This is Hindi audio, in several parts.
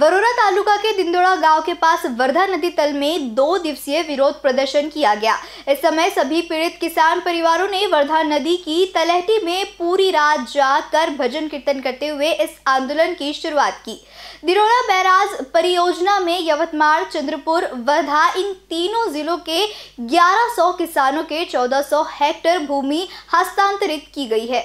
वरोरा तालुका के दिंदोड़ा गांव के पास वर्धा नदी तल में दो दिवसीय विरोध प्रदर्शन किया गया इस समय सभी पीड़ित किसान परिवारों ने वर्धा नदी की तलहटी में पूरी रात जाकर भजन कीर्तन करते हुए इस आंदोलन की शुरुआत की दिरोड़ा बैराज परियोजना में यवतमाल चंद्रपुर वर्धा इन तीनों जिलों के 1100 किसानों के 1400 हेक्टेयर भूमि हस्तांतरित की गई है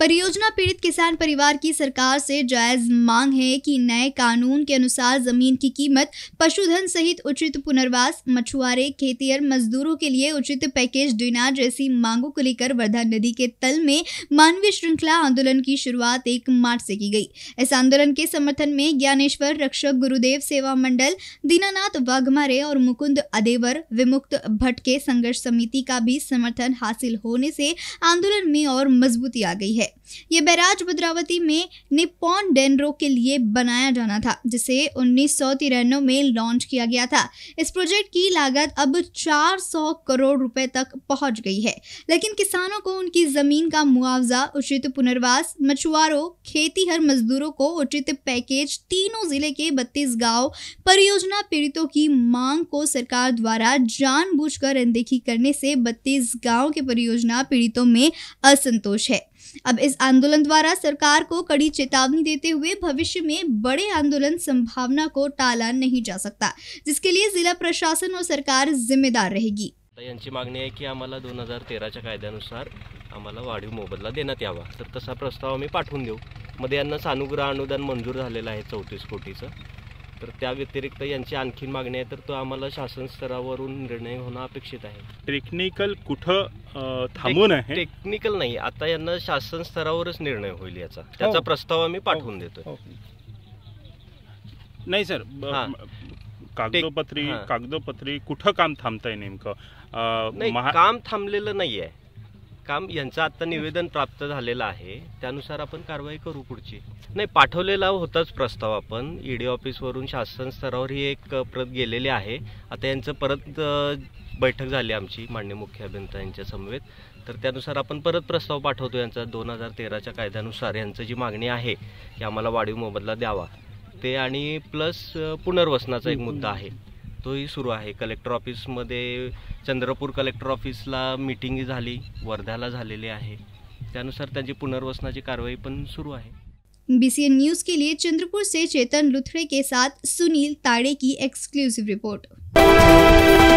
परियोजना पीड़ित किसान परिवार की सरकार से जायज मांग है कि नए कानून के अनुसार जमीन की कीमत पशुधन सहित उचित पुनर्वास मछुआरे खेतीयर मजदूरों के लिए उचित पैकेज देना जैसी मांगों को लेकर वर्धा नदी के तल में मानवीय श्रृंखला आंदोलन की शुरुआत एक मार्च से की गई इस आंदोलन के समर्थन में ज्ञानेश्वर रक्षक गुरुदेव सेवा मंडल दीनानाथ वाघमारे और मुकुंद अदेवर विमुक्त भट्ट के संघर्ष समिति का भी समर्थन हासिल होने से आंदोलन में और मजबूती आ गई है है ये बैराज भद्रावती में निप्पॉन डेनरो के लिए बनाया जाना था जिसे उन्नीस में लॉन्च किया गया था इस प्रोजेक्ट की लागत अब 400 करोड़ रुपए तक पहुंच गई है लेकिन किसानों को उनकी ज़मीन का मुआवजा उचित पुनर्वास मछुआरों खेतीहर मजदूरों को उचित पैकेज तीनों जिले के बत्तीस गांव परियोजना पीड़ितों की मांग को सरकार द्वारा जानबूझकर अनदेखी करने से बत्तीस गांव के परियोजना पीड़ितों में असंतोष है अब इस आंदोलन द्वारा सरकार को कड़ी चेतावनी देते हुए भविष्य में बड़े आंदोलन संभावना को टाला नहीं जा सकता जिसके लिए जिला प्रशासन और सरकार जिम्मेदार रहेगी यांची मागणी आहे की आम्हाला दोन हजार तेराच्या कायद्यानुसार आम्हाला वाढीव मोबदला देण्यात यावा तर तसा प्रस्ताव आम्ही पाठवून देऊ मध्ये यांना सानुग्रह अनुदान मंजूर झालेलं आहे चौतीस कोटीचं तर त्या व्यतिरिक्त यांची आणखी मागणी आहे तर तो आम्हाला शासन स्तरावरून निर्णय होणं अपेक्षित आहे टेक्निकल कुठं थांबून आहे टेक्निकल नाही आता यांना शासन स्तरावरच निर्णय होईल याचा हो. त्याचा प्रस्ताव आम्ही हो. पाठवून देतो हो. नाही सर कागदोपत्री कागदोपत्री कुठं काम थांबतंय नेमकं काम थांबलेलं नाहीये काम यांचं आता निवेदन प्राप्त झालेलं आहे त्यानुसार आपण कारवाई करू पुढची नाही पाठवलेला होताच प्रस्ताव आपण ईडी e ऑफिसवरून शासन स्तरावर ही एक प्रत गेलेली आहे आता यांचं परत बैठक झाली आमची मान्य मुख्य अभियंता यांच्या समवेत तर त्यानुसार आपण परत प्रस्ताव पाठवतो यांचा दोन हजार तेराच्या कायद्यानुसार यांचं जी मागणी आहे की आम्हाला वाढीव मोबदला द्यावा ते आणि प्लस पुनर्वसनाचा एक मुद्दा आहे तोही सुरू आहे कलेक्टर ऑफिसमध्ये चंद्रपूर कलेक्टर ऑफिसला मिटिंग झाली वर्ध्याला झालेली आहे त्यानुसार त्यांची पुनर्वसनाची कारवाई पण सुरू आहे बीसीएन न्यूज के लिए चंद्रपुर से चेतन लुथड़े के साथ सुनील ताड़े की एक्सक्लूसिव रिपोर्ट